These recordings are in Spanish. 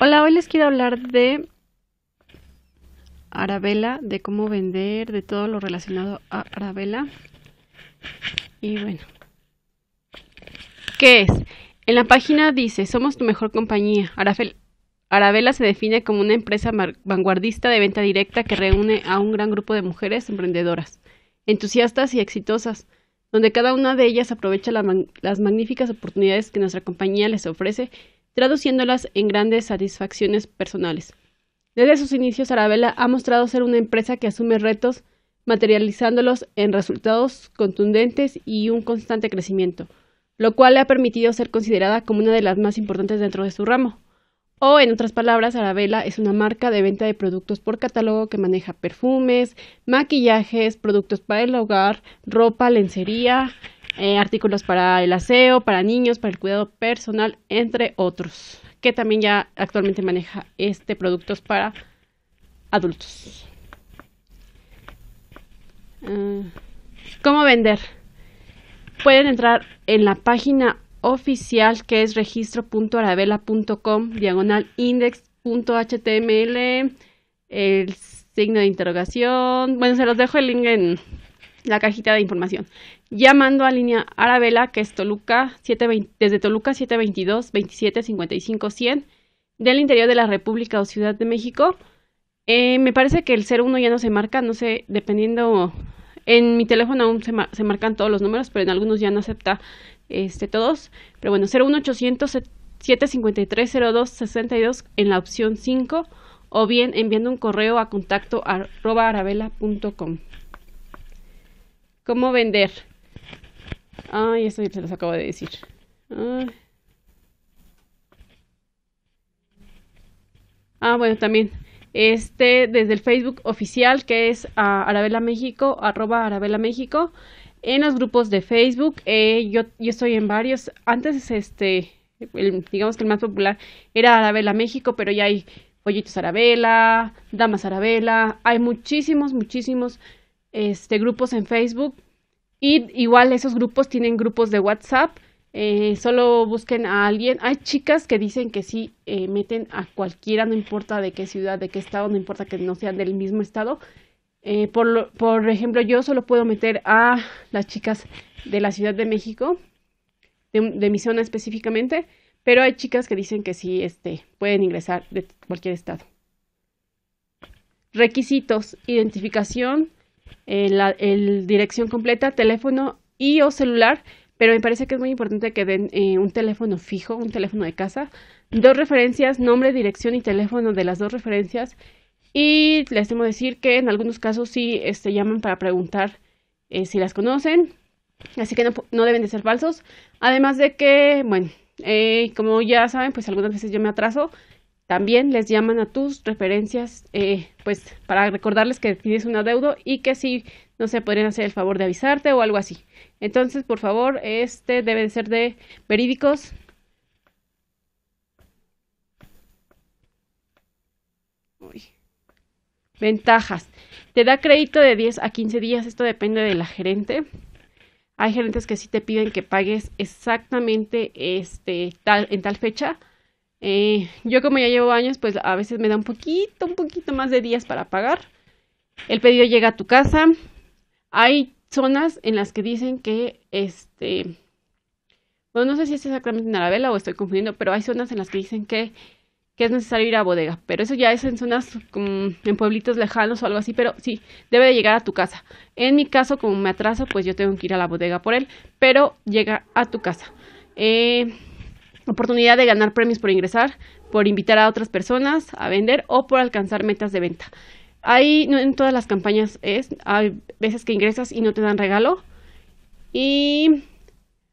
Hola, hoy les quiero hablar de Arabella, de cómo vender, de todo lo relacionado a Arabella. Y bueno, ¿qué es? En la página dice, somos tu mejor compañía. Arabella, se define como una empresa vanguardista de venta directa que reúne a un gran grupo de mujeres emprendedoras, entusiastas y exitosas, donde cada una de ellas aprovecha las magníficas oportunidades que nuestra compañía les ofrece traduciéndolas en grandes satisfacciones personales. Desde sus inicios, Arabella ha mostrado ser una empresa que asume retos, materializándolos en resultados contundentes y un constante crecimiento, lo cual le ha permitido ser considerada como una de las más importantes dentro de su ramo. O, en otras palabras, Arabella es una marca de venta de productos por catálogo que maneja perfumes, maquillajes, productos para el hogar, ropa, lencería, eh, artículos para el aseo, para niños, para el cuidado personal, entre otros, que también ya actualmente maneja este productos para adultos. Ah, ¿Cómo vender? Pueden entrar en la página oficial que es registro.arabela.com diagonal index.html el signo de interrogación. Bueno, se los dejo el link en la cajita de información. Llamando a línea Arabela, que es Toluca desde Toluca 722 27 55 100 del interior de la República o Ciudad de México. Eh, me parece que el 01 ya no se marca, no sé, dependiendo. En mi teléfono aún se, marcan todos los números, pero en algunos ya no acepta este, todos. Pero bueno, 01800 753 02 62 en la opción 5 o bien enviando un correo a contacto arroba ¿Cómo vender? Ay, eso se los acabo de decir. Ah, bueno, también. Este, desde el Facebook oficial, que es Arabela México, arroba Arabella México, en los grupos de Facebook. Eh, yo, estoy en varios. Antes, este, digamos que el más popular era Arabela México, pero ya hay Pollitos Arabella, Damas Arabella, hay muchísimos, muchísimos este, grupos en Facebook y igual esos grupos tienen grupos de WhatsApp. Eh, solo busquen a alguien. Hay chicas que dicen que sí, eh, meten a cualquiera, no importa de qué ciudad, de qué estado, no importa que no sean del mismo estado. Eh, por, ejemplo, yo solo puedo meter a las chicas de la Ciudad de México, de, de, mi zona específicamente, pero hay chicas que dicen que sí este, pueden ingresar de cualquier estado. Requisitos, identificación, eh, la el dirección completa, teléfono y o celular, pero me parece que es muy importante que den eh, un teléfono fijo, un teléfono de casa, dos referencias, nombre, dirección y teléfono de las dos referencias. Y les tengo que decir que en algunos casos sí se este, llaman para preguntar eh, si las conocen, así que no, no, deben de ser falsos. Además de que, bueno, como ya saben, pues algunas veces yo me atraso también les llaman a tus referencias, eh, pues para recordarles que tienes un adeudo y que si no se podrían hacer el favor de avisarte o algo así. Entonces, por favor, este debe ser de verídicos. Ventajas. Te da crédito de 10 a 15 días, esto depende de la gerente. Hay gerentes que sí te piden que pagues exactamente este, tal, en tal fecha eh, yo como ya llevo años, pues a veces me da un poquito, un poquito más de días para pagar. El pedido llega a tu casa. Hay zonas en las que dicen que este... Bueno, no sé si es exactamente en Arabella o estoy confundiendo, pero hay zonas en las que dicen que, que es necesario ir a bodega. Pero eso ya es en zonas, en pueblitos lejanos o algo así, pero sí, debe de llegar a tu casa. En mi caso, como me atraso, pues yo tengo que ir a la bodega por él, pero llega a tu casa. Eh, oportunidad de ganar premios por ingresar, por invitar a otras personas a vender o por alcanzar metas de venta. hay no en todas las campañas es, hay veces que ingresas y no te dan regalo y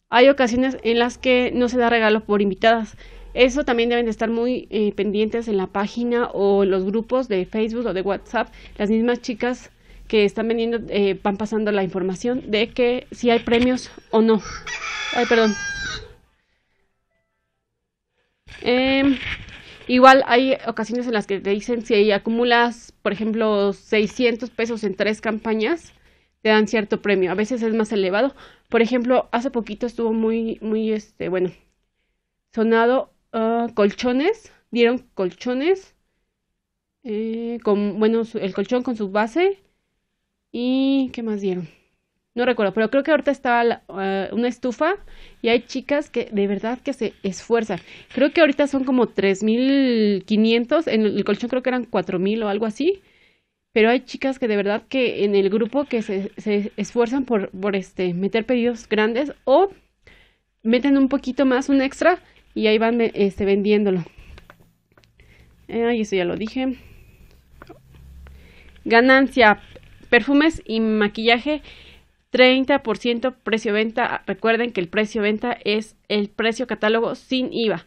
hay ocasiones en las que no se da regalo por invitadas. Eso también deben de estar muy eh, pendientes en la página o los grupos de Facebook o de WhatsApp. Las mismas chicas que están vendiendo eh, van pasando la información de que si hay premios o no. Ay, perdón. Eh, igual hay ocasiones en las que te dicen si acumulas, por ejemplo, 600 pesos en tres campañas, te dan cierto premio. A veces es más elevado. Por ejemplo, hace poquito estuvo muy, muy, este, bueno, sonado ah, colchones. Dieron colchones. Eh, con, bueno, el colchón con su base. ¿Y qué más dieron? no recuerdo, pero creo que ahorita estaba eh, una estufa y hay chicas que de verdad que se esfuerzan. Creo que ahorita son como 3.500, en el colchón creo que eran 4.000 o algo así, pero hay chicas que de verdad que en el grupo que se, esfuerzan por, este, meter pedidos grandes o meten un poquito más, un extra, y ahí van este, vendiéndolo. Eh, ay, eso ya lo dije. Ganancia, perfumes y maquillaje 30% precio venta. Recuerden que el precio venta es el precio catálogo sin IVA.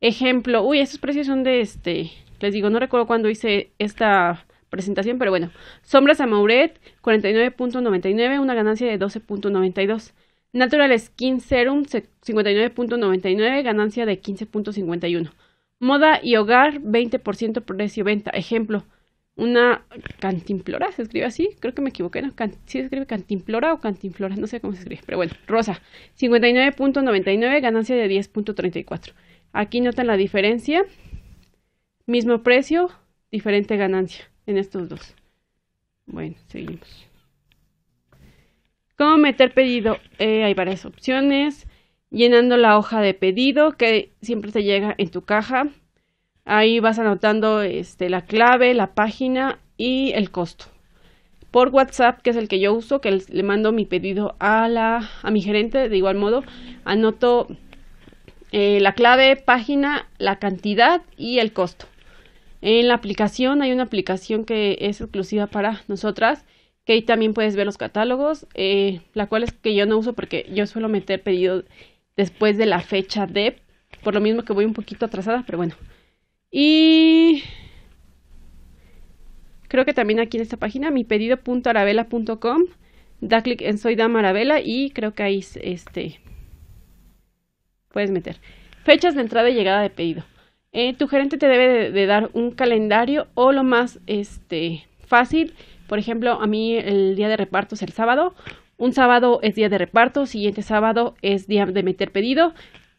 Ejemplo, uy, esos precios son de este, les digo, no recuerdo cuándo hice esta presentación, pero bueno, sombras a Mauret 49.99, una ganancia de 12.92. Natural Skin Serum 59.99, ganancia de 15.51. Moda y hogar 20% precio venta. Ejemplo, una cantimplora, se escribe así, creo que me equivoqué, ¿no? si sí se escribe cantimplora o cantimplora, no sé cómo se escribe, pero bueno, rosa, 59.99, ganancia de 10.34. Aquí notan la diferencia, mismo precio, diferente ganancia en estos dos. Bueno, seguimos. ¿Cómo meter pedido? Eh, hay varias opciones. Llenando la hoja de pedido que siempre te llega en tu caja Ahí vas anotando este, la clave, la página y el costo. Por WhatsApp, que es el que yo uso, que le mando mi pedido a, la, a mi gerente, de igual modo, anoto eh, la clave, página, la cantidad y el costo. En la aplicación hay una aplicación que es exclusiva para nosotras, que ahí también puedes ver los catálogos, eh, la cual es que yo no uso porque yo suelo meter pedido después de la fecha de, por lo mismo que voy un poquito atrasada, pero bueno. Y creo que también aquí en esta página, mi da clic en Soy Dama Arabela y creo que ahí este, puedes meter. Fechas de entrada y llegada de pedido. Eh, tu gerente te debe de, de, dar un calendario o lo más este, fácil. Por ejemplo, a mí el día de reparto es el sábado. Un sábado es día de reparto, siguiente sábado es día de meter pedido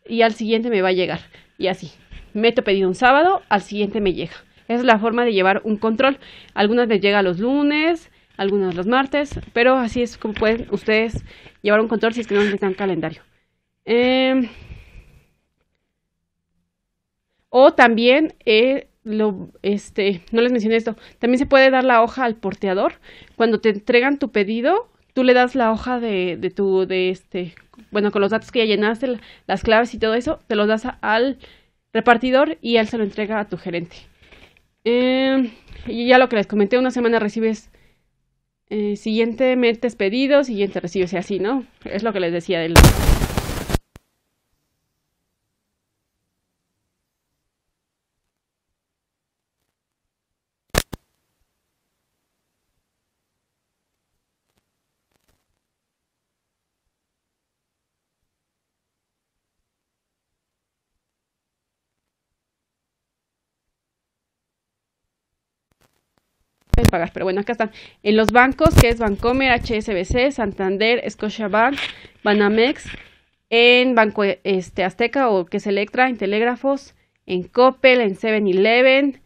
y al siguiente me va a llegar. Y así meto pedido un sábado, al siguiente me llega. es la forma de llevar un control. Algunas les llega los lunes, algunas los martes, pero así es como pueden ustedes llevar un control si es que no necesitan calendario. Em, o también, eh, lo, este, no les mencioné esto, también se puede dar la hoja al porteador. Cuando te entregan tu pedido, tú le das la hoja de, tu, de este, bueno, con los datos que ya llenaste, las claves y todo eso, te los das al repartidor y él se lo entrega a tu gerente. Em, y ya lo que les comenté, una semana recibes, eh, siguiente metes pedido, siguiente recibes y así, ¿no? Es lo que les decía del... pagar. Pero bueno, acá están. En los bancos, que es Bancomer, HSBC, Santander, Scotiabank, Banamex, en Banco este, Azteca o que es Electra, en Telégrafos, en Coppel, en 7-Eleven,